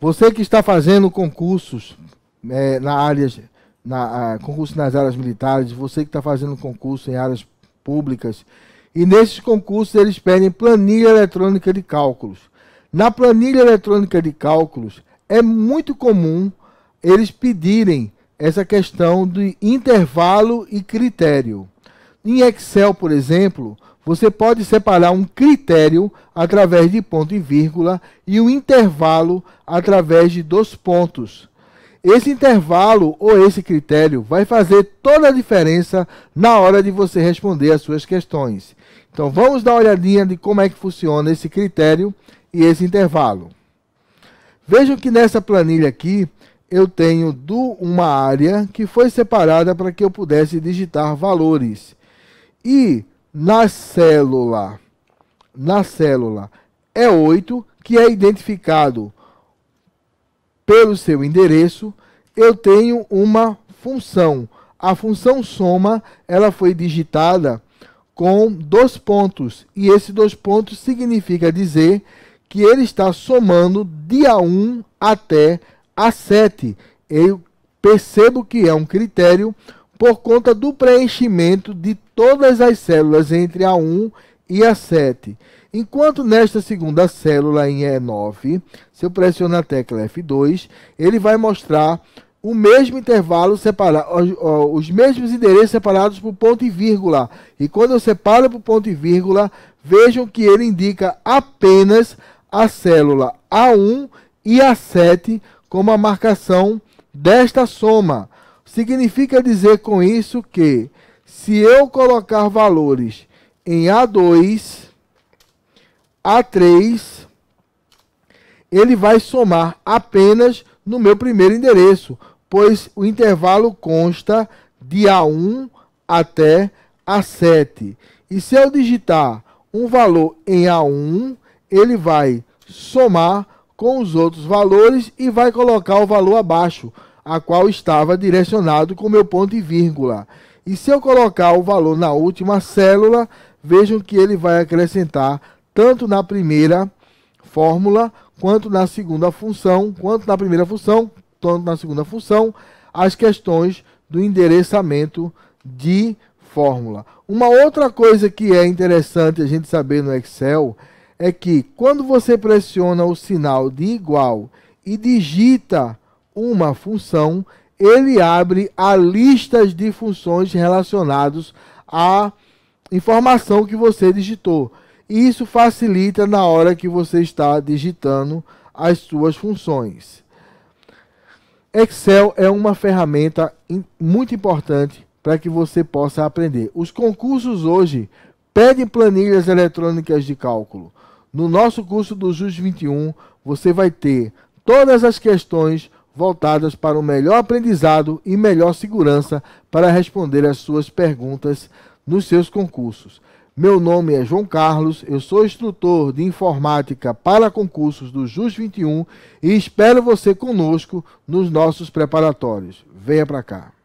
Você que está fazendo concursos é, na áreas, na, a, concurso nas áreas militares, você que está fazendo concurso em áreas públicas, e nesses concursos eles pedem planilha eletrônica de cálculos. Na planilha eletrônica de cálculos é muito comum eles pedirem essa questão de intervalo e critério. Em Excel, por exemplo, você pode separar um critério através de ponto e vírgula e um intervalo através de dois pontos. Esse intervalo ou esse critério vai fazer toda a diferença na hora de você responder as suas questões. Então vamos dar uma olhadinha de como é que funciona esse critério e esse intervalo. Vejam que nessa planilha aqui eu tenho do uma área que foi separada para que eu pudesse digitar valores. E na célula, na célula E8, é que é identificado pelo seu endereço, eu tenho uma função. A função soma, ela foi digitada com dois pontos, e esses dois pontos significa dizer que ele está somando dia 1 até a 7. Eu percebo que é um critério por conta do preenchimento de todas as células entre a 1 e a 7. Enquanto nesta segunda célula em E9, se eu pressionar a tecla F2, ele vai mostrar o mesmo intervalo separado, os mesmos endereços separados por ponto e vírgula. E quando eu separo por ponto e vírgula, vejam que ele indica apenas a célula A1 e A7 como a marcação desta soma. Significa dizer com isso que se eu colocar valores em A2, A3, ele vai somar apenas no meu primeiro endereço, pois o intervalo consta de A1 até A7. E se eu digitar um valor em A1, ele vai somar com os outros valores e vai colocar o valor abaixo, a qual estava direcionado com meu ponto e vírgula. E se eu colocar o valor na última célula, vejam que ele vai acrescentar tanto na primeira fórmula, quanto na segunda função, quanto na primeira função, quanto na segunda função, as questões do endereçamento de fórmula. Uma outra coisa que é interessante a gente saber no Excel é que quando você pressiona o sinal de igual e digita uma função, ele abre a listas de funções relacionadas à informação que você digitou. E isso facilita na hora que você está digitando as suas funções. Excel é uma ferramenta muito importante para que você possa aprender. Os concursos hoje pedem planilhas eletrônicas de cálculo. No nosso curso do JUS 21, você vai ter todas as questões voltadas para o melhor aprendizado e melhor segurança para responder às suas perguntas nos seus concursos. Meu nome é João Carlos, eu sou instrutor de informática para concursos do JUS 21 e espero você conosco nos nossos preparatórios. Venha para cá.